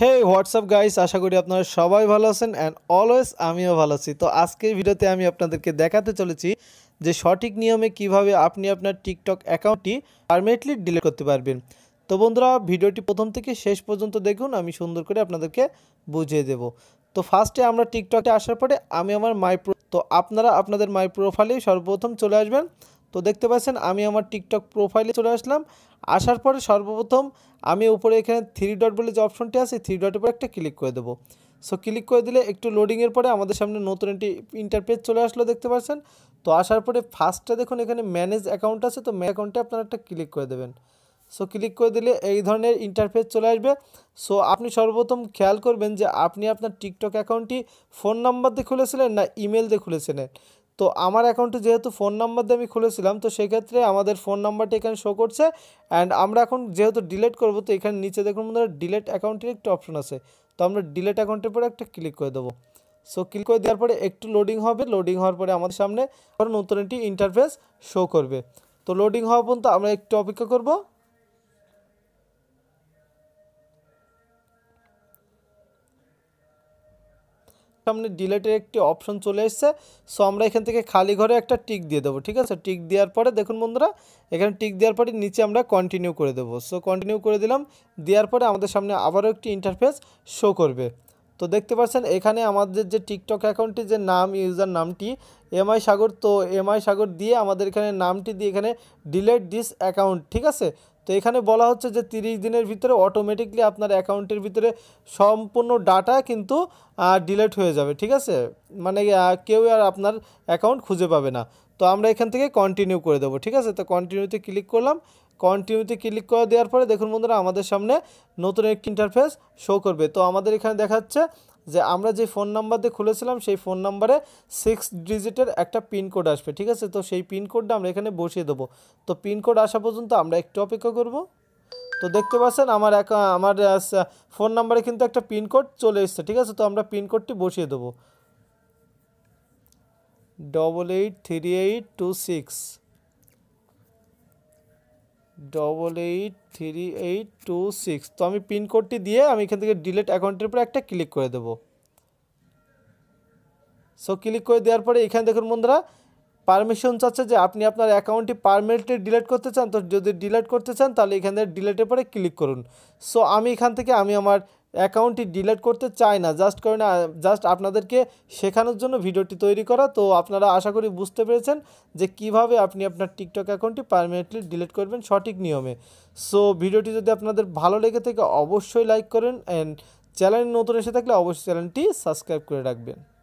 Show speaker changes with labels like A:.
A: হে WhatsApp guys আশা করি আপনারা সবাই ভালো আছেন অ্যান্ড অলওয়েজ আমিও ভালো আছি তো আজকের ভিডিওতে আমি আপনাদেরকে দেখাতে চলেছি যে সঠিক নিয়মে কিভাবে আপনি আপনার টিকটক অ্যাকাউন্টটি পারমানেন্টলি ডিলিট করতে পারবেন তো বন্ধুরা ভিডিওটি প্রথম থেকে শেষ পর্যন্ত দেখুন আমি সুন্দর করে আপনাদেরকে বুঝিয়ে দেব তো ফার্স্টে আমরা টিকটকে আসার পরে আমি আমার মাই তো আপনারা আপনাদের মাই প্রোফাইলেই সর্বপ্রথম চলে আসবেন তো দেখতে পাচ্ছেন আমি আমার টিকটক প্রোফাইলে চলে আসলাম আসার পরে সর্বপ্রথম আমি উপরে এখানে থ্রি ডট বলে যে অপশনটি আছে থ্রি ডটের উপরে একটা ক্লিক করে দেবো সো ক্লিক করে দিলে একটু লোডিংয়ের পরে আমাদের সামনে নতুন একটি ইন্টারপেজ চলে আসলো দেখতে পাচ্ছেন তো আসার পরে ফার্স্টটা দেখুন এখানে ম্যানেজ অ্যাকাউন্ট আছে তো ম্যা অ্যাকাউন্টে আপনারা একটা ক্লিক করে দেবেন সো ক্লিক করে দিলে এই ধরনের ইন্টারফেস চলে আসবে সো আপনি সর্বপ্রথম খেয়াল করবেন যে আপনি আপনার টিকটক অ্যাকাউন্টটি ফোন নাম্বার দিয়ে খুলেছিলেন না ইমেল দিয়ে খুলেছিলেন তো আমার অ্যাকাউন্টে যেহেতু ফোন নাম্বার দিয়ে আমি খুলেছিলাম তো সেক্ষেত্রে আমাদের ফোন নাম্বারটা এখানে শো করছে অ্যান্ড আমরা এখন যেহেতু ডিলেট করব তো এখানে নিচে দেখুন বন্ধুরা ডিলেট অ্যাকাউন্টের একটি অপশন আছে তো আমরা ডিলেট অ্যাকাউন্টের পরে একটা ক্লিক করে দেবো সো ক্লিক করে দেওয়ার পরে একটু লোডিং হবে লোডিং হওয়ার পরে আমাদের সামনে নতুন একটি ইন্টারফেস শো করবে তো লোডিং হওয়া পর্যন্ত আমরা একটু অপেক্ষা করবো সামনে ডিলেটের একটি অপশন চলে এসছে সো আমরা এখান থেকে খালি ঘরে একটা টিক দিয়ে দেবো ঠিক আছে টিক দেওয়ার পরে দেখুন বন্ধুরা এখানে টিক দেওয়ার পরে নিচে আমরা কন্টিনিউ করে দেবো সো কন্টিনিউ করে দিলাম দেওয়ার পরে আমাদের সামনে আবারও একটি ইন্টারফেস শো করবে তো দেখতে পাচ্ছেন এখানে আমাদের যে টিকটক অ্যাকাউন্টটি যে নাম ইউজার নামটি এমআই সাগর তো এমআই সাগর দিয়ে আমাদের এখানে নামটি দিয়ে এখানে ডিলেট ডিস অ্যাকাউন্ট ঠিক আছে তো এখানে বলা হচ্ছে যে তিরিশ দিনের ভিতরে অটোমেটিকলি আপনার অ্যাকাউন্টের ভিতরে সম্পূর্ণ ডাটা কিন্তু ডিলেট হয়ে যাবে ঠিক আছে মানে কেউ আর আপনার অ্যাকাউন্ট খুঁজে পাবে না তো আমরা এখান থেকে কন্টিনিউ করে দেবো ঠিক আছে তো কন্টিনিউতে ক্লিক করলাম কন্টিনিউতে ক্লিক করে দেওয়ার পরে দেখুন বন্ধুরা আমাদের সামনে নতুন একটি ইন্টারফেস শো করবে তো আমাদের এখানে দেখাচ্ছে যে আমরা যে ফোন নাম্বার দিয়ে খুলেছিলাম সেই ফোন নাম্বারে সিক্স ডিজিটের একটা পিনকোড আসবে ঠিক আছে তো সেই পিনকোডটা আমরা এখানে বসিয়ে দেবো তো পিনকোড আসা পর্যন্ত আমরা একটু অপেক্ষা করব তো দেখতে পাচ্ছেন আমার এক আমার ফোন নাম্বারে কিন্তু একটা পিনকোড চলে এসছে ঠিক আছে তো আমরা পিনকোডটি বসিয়ে দেবো double eight three eight two six double eight three eight two six তো আমি পিনকোডটি দিয়ে আমি এখান থেকে ডিলেট অ্যাকাউন্টের উপরে একটা ক্লিক করে দেবো সো ক্লিক করে দেওয়ার পরে এখানে দেখুন বন্ধুরা পারমিশন চাচ্ছে যে আপনি আপনার অ্যাকাউন্টটি পারমানেন্টলি ডিলেট করতে চান তো যদি ডিলেট করতে চান তাহলে এখান থেকে ডিলেটের পরে ক্লিক করুন সো আমি এখান থেকে আমি আমার অ্যাকাউন্টটি ডিলেট করতে চায় না জাস্ট করে না জাস্ট আপনাদেরকে শেখানোর জন্য ভিডিওটি তৈরি করা তো আপনারা আশা করি বুঝতে পেরেছেন যে কিভাবে আপনি আপনার টিকটক অ্যাকাউন্টটি পারমানেন্টলি ডিলেট করবেন সঠিক নিয়মে সো ভিডিওটি যদি আপনাদের ভালো লেগে থাকে অবশ্যই লাইক করেন অ্যান্ড চ্যানেল নতুন এসে থাকলে অবশ্যই চ্যানেলটি সাবস্ক্রাইব করে রাখবেন